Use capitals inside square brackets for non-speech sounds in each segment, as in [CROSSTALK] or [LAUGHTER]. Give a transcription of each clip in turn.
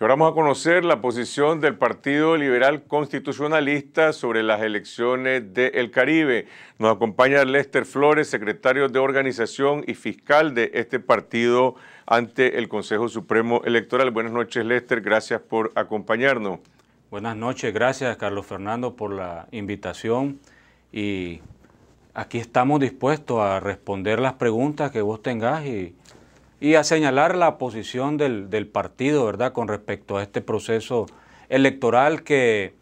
ahora vamos a conocer la posición del Partido Liberal Constitucionalista sobre las elecciones del Caribe. Nos acompaña Lester Flores, secretario de Organización y fiscal de este partido ante el Consejo Supremo Electoral. Buenas noches, Lester. Gracias por acompañarnos. Buenas noches. Gracias, Carlos Fernando, por la invitación. Y aquí estamos dispuestos a responder las preguntas que vos tengas y y a señalar la posición del, del, partido, ¿verdad?, con respecto a este proceso electoral que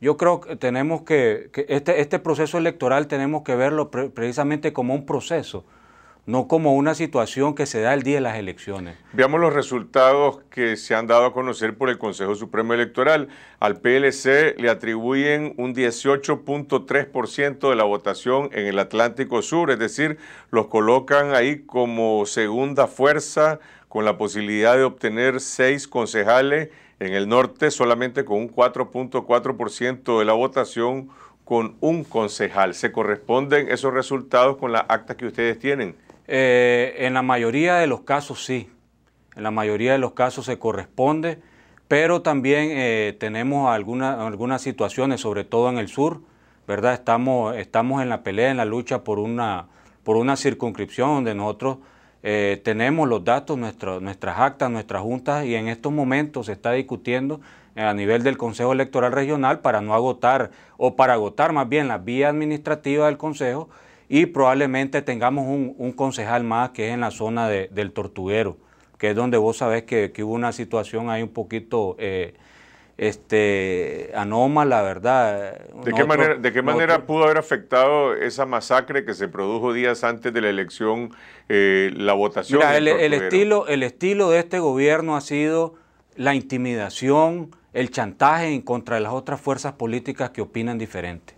yo creo que tenemos que, este, este, proceso electoral tenemos que verlo precisamente como un proceso, no como una situación que se da el día de las elecciones. Veamos los resultados que se han dado a conocer por el Consejo Supremo Electoral. Al PLC le atribuyen un 18.3% de la votación en el Atlántico Sur, es decir, los colocan ahí como segunda fuerza con la posibilidad de obtener seis concejales en el norte solamente con un 4.4% de la votación con un concejal. ¿Se corresponden esos resultados con las actas que ustedes tienen? Eh, en la mayoría de los casos sí, en la mayoría de los casos se corresponde, pero también eh, tenemos algunas situaciones, sobre todo en el sur, ¿verdad? Estamos, estamos en la pelea, en la lucha por una, por una circunscripción donde nosotros eh, tenemos los datos, nuestras actas, nuestras juntas, y en estos momentos se está discutiendo a nivel del Consejo Electoral Regional para no agotar o para agotar más bien la vía administrativa del Consejo y probablemente tengamos un, concejal más que es en la zona de, del Tortuguero, que es donde vos sabés que, hubo una situación ahí un poquito... Eh, este, anómala, ¿verdad? ¿De qué manera, ¿de qué manera pudo haber afectado esa masacre que se produjo días antes de la elección, eh, la votación? el, el, estilo, el estilo de este gobierno ha sido la intimidación, el chantaje en contra de las otras fuerzas políticas que opinan diferente.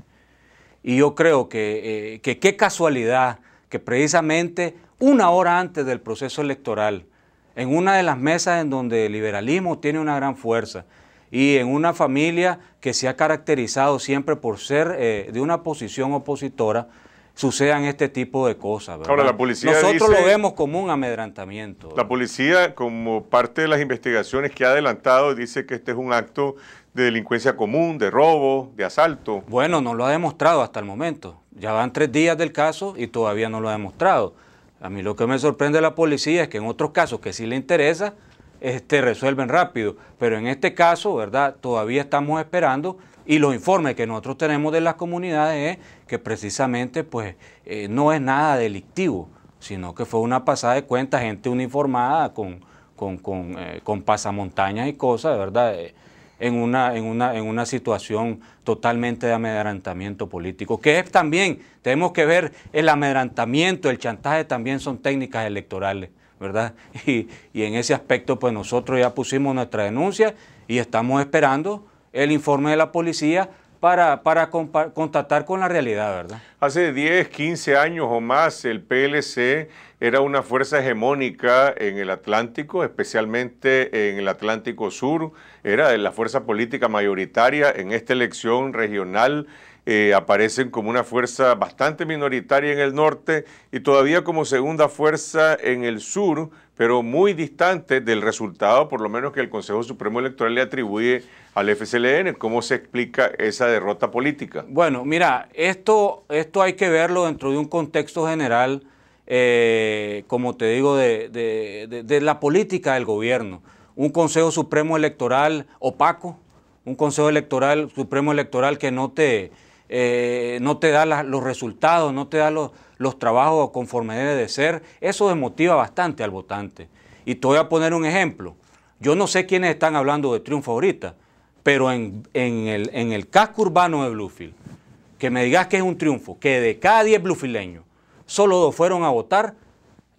Y yo creo eh, que, qué casualidad que precisamente una hora antes del proceso electoral, en una de las mesas en donde el liberalismo tiene una gran fuerza y en una familia que se ha caracterizado siempre por ser eh, de una posición opositora, sucedan este tipo de cosas. Nosotros lo vemos como un amedrantamiento. La policía, como parte de las investigaciones que ha adelantado, dice que este es un acto de delincuencia común, de robo, de asalto. Bueno, no lo ha demostrado hasta el momento. Ya van tres días del caso y todavía no lo ha demostrado. A mí lo que me sorprende de la policía es que en otros casos que sí le interesa, este, resuelven rápido. Pero en este caso, ¿verdad? Todavía estamos esperando y los informes que nosotros tenemos de las comunidades es que precisamente pues eh, no es nada delictivo, sino que fue una pasada de cuenta, gente uniformada con, con, eh, pasamontañas y cosas, ¿verdad? Eh, en una, en una, en una situación totalmente de amedrentamiento político, que es también, tenemos que ver, el amedrentamiento, el chantaje también son técnicas electorales, ¿verdad? [LAUGHS] Y, y en ese aspecto, pues nosotros ya pusimos nuestra denuncia y estamos esperando el informe de la policía para, para con la realidad, ¿verdad? Hace 10, 15 años o más el PLC era una fuerza hegemónica en el Atlántico, especialmente en el Atlántico Sur, era la fuerza política mayoritaria en esta elección regional eh, aparecen como una fuerza bastante minoritaria en el norte y todavía como segunda fuerza en el sur, pero muy distante del resultado, por lo menos que el Consejo Supremo Electoral le atribuye al FCLN. ¿Cómo se explica esa derrota política? Bueno, mira, esto, esto hay que verlo dentro de un contexto general, eh, como te digo, de, de la política del gobierno. Un Consejo Supremo Electoral opaco, un Consejo Electoral Supremo Electoral que no te, eh, no te da los resultados, no te da los, trabajos conforme debe de ser, eso desmotiva bastante al votante. Y te voy a poner un ejemplo. Yo no sé quiénes están hablando de triunfo ahorita, pero en, el, casco urbano de Bluefield, que me digas que es un triunfo, que de cada 10 bluefileños solo dos fueron a votar,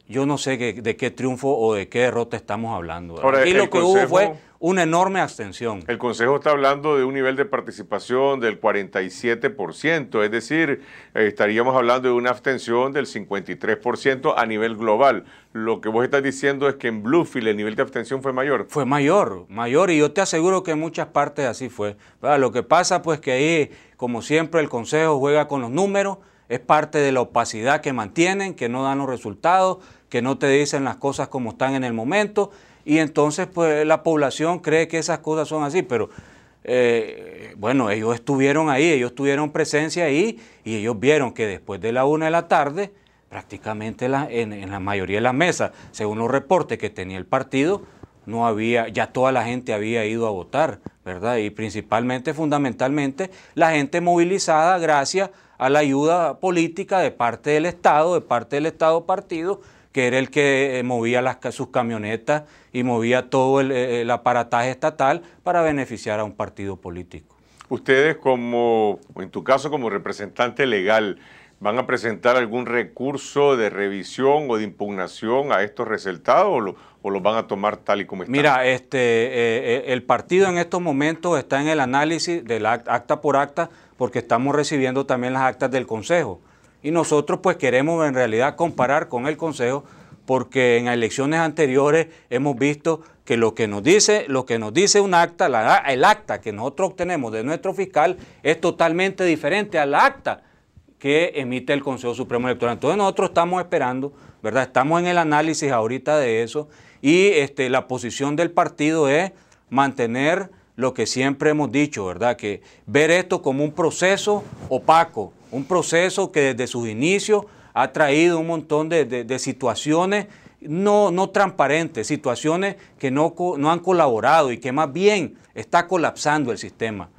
yo no sé de qué triunfo o de qué derrota estamos hablando. lo que hubo fue una enorme abstención. El Consejo está hablando de un nivel de participación del 47%, es decir, estaríamos hablando de una abstención del 53% a nivel global. Lo que vos estás diciendo es que en Bluefield el nivel de abstención fue mayor. Fue mayor, mayor, y yo te aseguro que en muchas partes así fue. Lo que pasa pues que ahí, como siempre, el Consejo juega con los números, es parte de la opacidad que mantienen, que no dan los resultados, que no te dicen las cosas como están en el momento, y entonces pues la población cree que esas cosas son así, pero eh, bueno, ellos estuvieron ahí, ellos tuvieron presencia ahí y ellos vieron que después de la una de la tarde, prácticamente en, en, la mayoría de las mesas, según los reportes que tenía el partido, no había, ya toda la gente había ido a votar, ¿verdad? Y principalmente, fundamentalmente, la gente movilizada gracias a la ayuda política de parte del Estado, de parte del Estado partido, que era el que eh, movía sus camionetas y movía todo eh, el, aparataje estatal para beneficiar a un partido político. Ustedes como, en tu caso como representante legal, ¿Van a presentar algún recurso de revisión o de impugnación a estos resultados o, los van a tomar tal y como están? Mira, este, eh, el partido en estos momentos está en el análisis del acta por acta porque estamos recibiendo también las actas del Consejo y nosotros pues queremos en realidad comparar con el Consejo porque en elecciones anteriores hemos visto que lo que nos dice, lo que nos dice un acta, el acta que nosotros obtenemos de nuestro fiscal es totalmente diferente al acta que emite el Consejo Supremo Electoral. Entonces nosotros estamos esperando, ¿verdad? Estamos en el análisis ahorita de eso y este, la posición del partido es mantener lo que siempre hemos dicho, ¿verdad? Que ver esto como un proceso opaco, un proceso que desde sus inicios ha traído un montón de, situaciones no, transparentes, situaciones que no, han colaborado y que más bien está colapsando el sistema.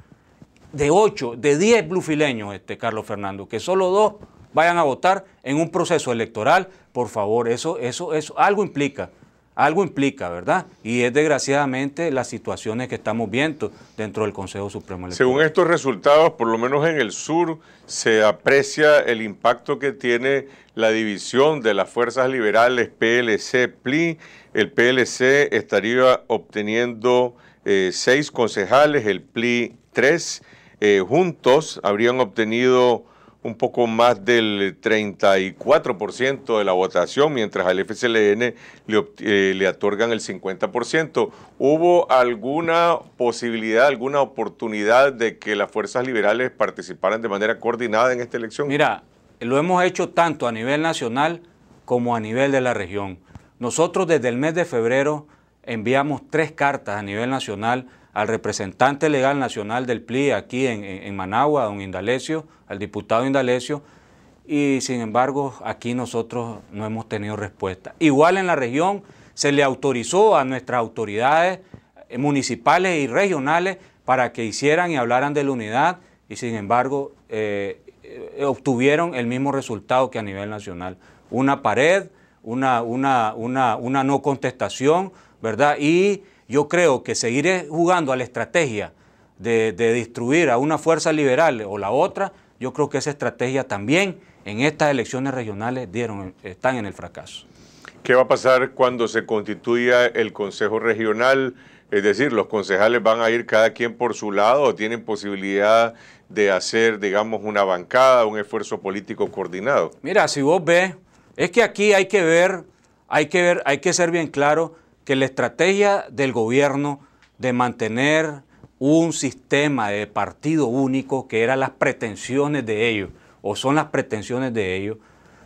De ocho, de diez blufileños, este Carlos Fernando, que solo dos vayan a votar en un proceso electoral, por favor, eso, eso, eso algo implica algo implica, ¿verdad? Y es desgraciadamente las situaciones que estamos viendo dentro del Consejo Supremo Electoral. Según estos resultados, por lo menos en el sur, se aprecia el impacto que tiene la división de las fuerzas liberales PLC-PLI. El PLC estaría obteniendo eh, seis concejales, el PLI tres. Eh, juntos habrían obtenido un poco más del 34% de la votación, mientras al FCLN eh, le, otorgan el 50%. ¿Hubo alguna posibilidad, alguna oportunidad de que las fuerzas liberales participaran de manera coordinada en esta elección? Mira, lo hemos hecho tanto a nivel nacional como a nivel de la región. Nosotros desde el mes de febrero enviamos tres cartas a nivel nacional al representante legal nacional del PLI aquí en, Managua, don Indalecio, al diputado Indalecio, y sin embargo aquí nosotros no hemos tenido respuesta. Igual en la región se le autorizó a nuestras autoridades eh, municipales y regionales para que hicieran y hablaran de la unidad y sin embargo eh, eh, obtuvieron el mismo resultado que a nivel nacional. Una pared, una, una, una, una no contestación, ¿verdad? Y yo creo que seguir jugando a la estrategia de, destruir a una fuerza liberal o la otra, yo creo que esa estrategia también en estas elecciones regionales dieron, están en el fracaso. ¿Qué va a pasar cuando se constituya el Consejo Regional? Es decir, los concejales van a ir cada quien por su lado o tienen posibilidad de hacer, digamos, una bancada, un esfuerzo político coordinado. Mira, si vos ves, es que aquí hay que ver, hay que ver, hay que ser bien claro que la estrategia del gobierno de mantener un sistema de partido único, que eran las pretensiones de ellos, o son las pretensiones de ellos,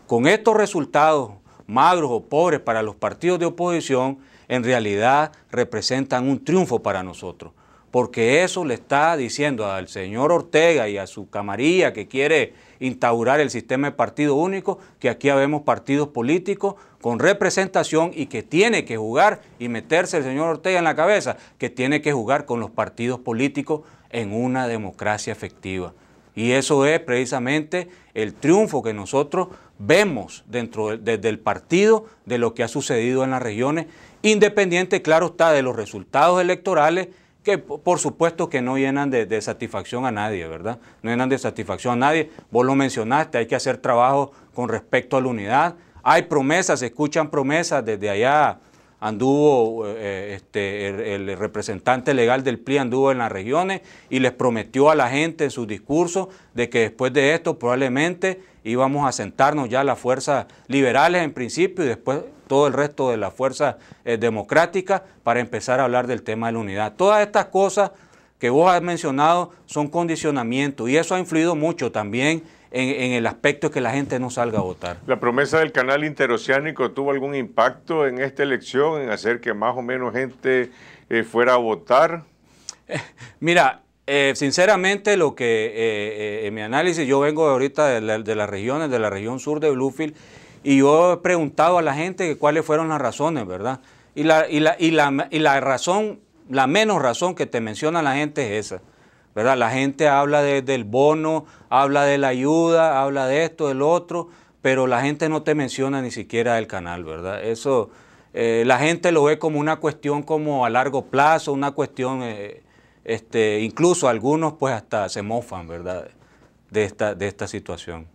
con estos resultados magros o pobres para los partidos de oposición, en realidad representan un triunfo para nosotros porque eso le está diciendo al señor Ortega y a su camarilla que quiere instaurar el sistema de partido único, que aquí habemos partidos políticos con representación y que tiene que jugar y meterse el señor Ortega en la cabeza, que tiene que jugar con los partidos políticos en una democracia efectiva. Y eso es precisamente el triunfo que nosotros vemos dentro desde el partido de lo que ha sucedido en las regiones, independiente, claro está, de los resultados electorales que por supuesto que no llenan de, satisfacción a nadie, ¿verdad? No llenan de satisfacción a nadie. Vos lo mencionaste, hay que hacer trabajo con respecto a la unidad. Hay promesas, se escuchan promesas desde allá anduvo eh, este, el, representante legal del PRI anduvo en las regiones y les prometió a la gente en su discurso de que después de esto probablemente íbamos a sentarnos ya las fuerzas liberales en principio y después todo el resto de las fuerzas eh, democráticas para empezar a hablar del tema de la unidad. Todas estas cosas que vos has mencionado son condicionamientos y eso ha influido mucho también en, el aspecto que la gente no salga a votar. ¿La promesa del canal interoceánico tuvo algún impacto en esta elección, en hacer que más o menos gente eh, fuera a votar? [LAUGHS] mira, eh, sinceramente, lo que eh, en mi análisis, yo vengo ahorita de, las regiones, de la región sur de Bluefield, y yo he preguntado a la gente cuáles fueron las razones, ¿verdad? y la razón, la menos razón que te menciona la gente es esa. ¿verdad? La gente habla del bono, habla de la ayuda, habla de esto, del otro, pero la gente no te menciona ni siquiera el canal, ¿verdad? Eso, eh, la gente lo ve como una cuestión como a largo plazo, una cuestión, eh, este, incluso algunos pues hasta se mofan, ¿verdad? De esta, de esta situación.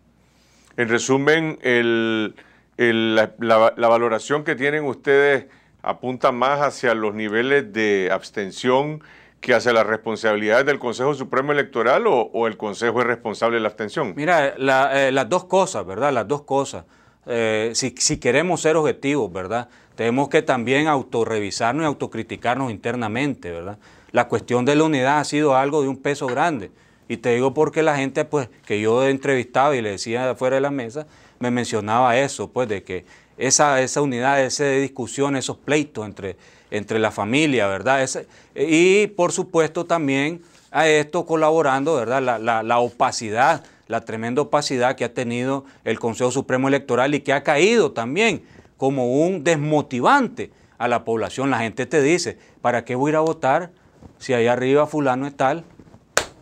En resumen, el, la valoración que tienen ustedes apunta más hacia los niveles de abstención, ¿Qué hace? las responsabilidades del Consejo Supremo Electoral o, el Consejo es responsable de la abstención? Mira, eh, las dos cosas, ¿verdad? Las dos cosas. Eh, si, queremos ser objetivos, ¿verdad? Tenemos que también autorrevisarnos y autocriticarnos internamente, ¿verdad? La cuestión de la unidad ha sido algo de un peso grande. Y te digo porque la gente, pues, que yo entrevistaba y le decía afuera de la mesa, me mencionaba eso, pues, de que esa, esa unidad, esa discusión, esos pleitos entre entre la familia, ¿verdad? y por supuesto también a esto colaborando, ¿verdad? La, opacidad, la tremenda opacidad que ha tenido el Consejo Supremo Electoral y que ha caído también como un desmotivante a la población. La gente te dice, ¿para qué voy a ir a votar si ahí arriba fulano es tal?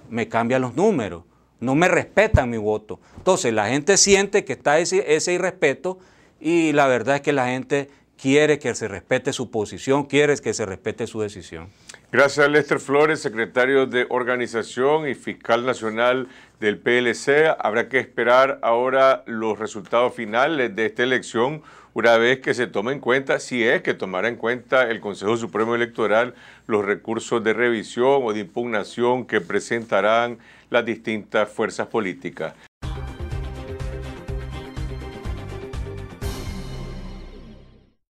Me cambian los números, no me respetan mi voto. Entonces la gente siente que está ese irrespeto y la verdad es que la gente quiere que se respete su posición, quiere que se respete su decisión. Gracias a Lester Flores, secretario de Organización y fiscal nacional del PLC. Habrá que esperar ahora los resultados finales de esta elección una vez que se tome en cuenta, si es que tomará en cuenta el Consejo Supremo Electoral, los recursos de revisión o de impugnación que presentarán las distintas fuerzas políticas.